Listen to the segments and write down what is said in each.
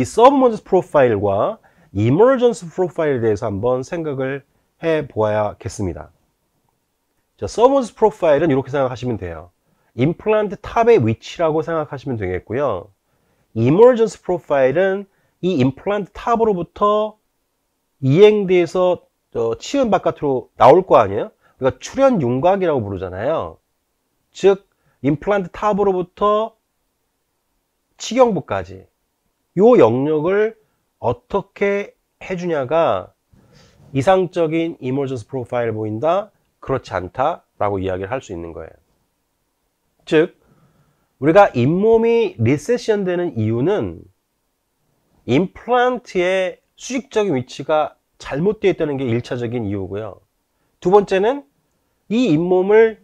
이 서브먼스 프로파일과 이머전스 프로파일에 대해서 한번 생각을 해 보아야겠습니다. 자, 서브먼스 프로파일은 이렇게 생각하시면 돼요. 임플란트 탑의 위치라고 생각하시면 되겠고요. 이머전스 프로파일은 이 임플란트 탑으로부터 이행돼서 어, 치은 바깥으로 나올 거 아니에요? 그러니까 출현 윤곽이라고 부르잖아요. 즉 임플란트 탑으로부터 치경부까지 요 영역을 어떻게 해주냐가 이상적인 이머전스 프로파일 보인다 그렇지 않다 라고 이야기를 할 수 있는 거예요 즉 우리가 잇몸이 리세션 되는 이유는 임플란트의 수직적인 위치가 잘못되어 있다는 게 1차적인 이유고요 두 번째는 이 잇몸을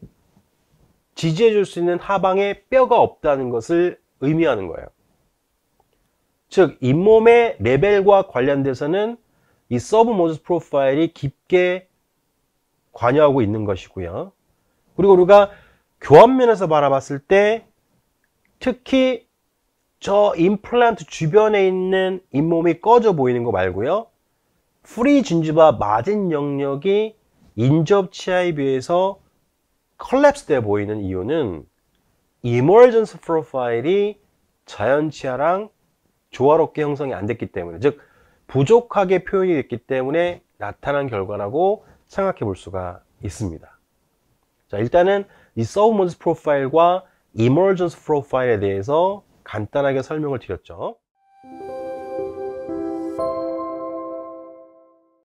지지해 줄 수 있는 하방에 뼈가 없다는 것을 의미하는 거예요 즉 잇몸의 레벨과 관련돼서는 이 서브 모드 프로파일이 깊게 관여하고 있는 것이고요. 그리고 우리가 교환면에서 바라봤을 때 특히 저 임플란트 주변에 있는 잇몸이 꺼져 보이는 거 말고요. 프리 진주바 마진 영역이 인접 치아에 비해서 컬랩스 돼 보이는 이유는 이머전스 프로파일이 자연 치아랑 조화롭게 형성이 안 됐기 때문에 즉 부족하게 표현이 됐기 때문에 나타난 결과라고 생각해 볼 수가 있습니다. 자 일단은 이 서브먼스 프로파일과 이머전스 프로파일에 대해서 간단하게 설명을 드렸죠.